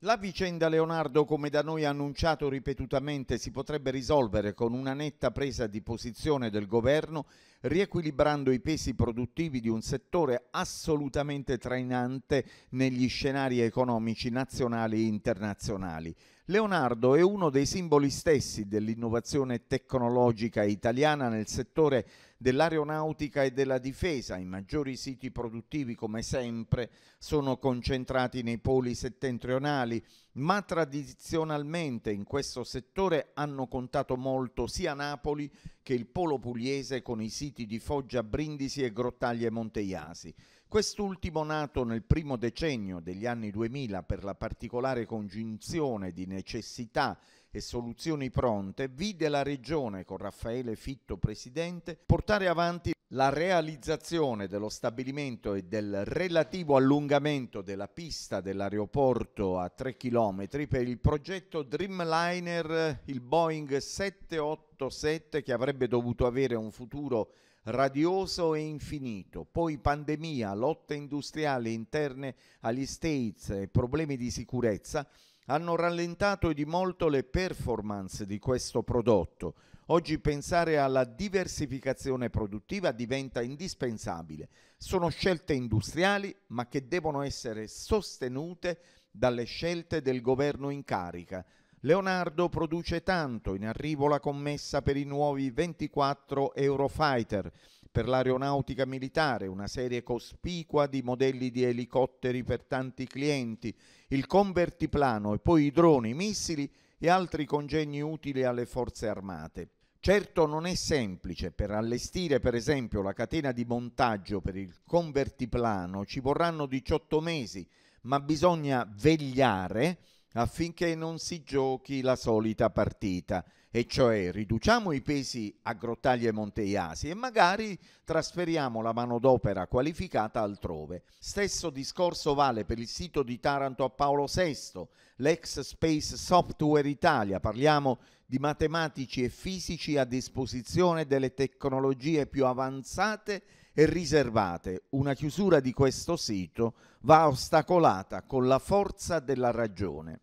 La vicenda Leonardo, come da noi annunciato ripetutamente, si potrebbe risolvere con una netta presa di posizione del governo riequilibrando i pesi produttivi di un settore assolutamente trainante negli scenari economici nazionali e internazionali. Leonardo è uno dei simboli stessi dell'innovazione tecnologica italiana nel settore dell'aeronautica e della difesa. I maggiori siti produttivi, come sempre, sono concentrati nei poli settentrionali ma tradizionalmente in questo settore hanno contato molto sia Napoli che il polo pugliese con i siti di Foggia, Brindisi e Grottaglie Monteiasi. Quest'ultimo nato nel primo decennio degli anni 2000 per la particolare congiunzione di necessità e soluzioni pronte, vide la Regione, con Raffaele Fitto presidente, portare avanti la realizzazione dello stabilimento e del relativo allungamento della pista dell'aeroporto a 3 km per il progetto Dreamliner, il Boeing 787 che avrebbe dovuto avere un futuro radioso e infinito, poi pandemia, lotte industriali interne agli States e problemi di sicurezza hanno rallentato di molto le performance di questo prodotto. Oggi pensare alla diversificazione produttiva diventa indispensabile. Sono scelte industriali, ma che devono essere sostenute dalle scelte del governo in carica. Leonardo produce tanto, in arrivo la commessa per i nuovi 24 Eurofighter, per l'aeronautica militare, una serie cospicua di modelli di elicotteri per tanti clienti, il convertiplano e poi i droni, i missili e altri congegni utili alle forze armate. Certo non è semplice, per allestire per esempio la catena di montaggio per il convertiplano ci vorranno 18 mesi, ma bisogna vegliare affinché non si giochi la solita partita, e cioè riduciamo i pesi a Grottaglie e Monteiasi e magari trasferiamo la manodopera qualificata altrove. Stesso discorso vale per il sito di Taranto a Paolo VI, l'ex Space Software Italia, parliamo di matematici e fisici a disposizione delle tecnologie più avanzate e riservate. Una chiusura di questo sito va ostacolata con la forza della ragione.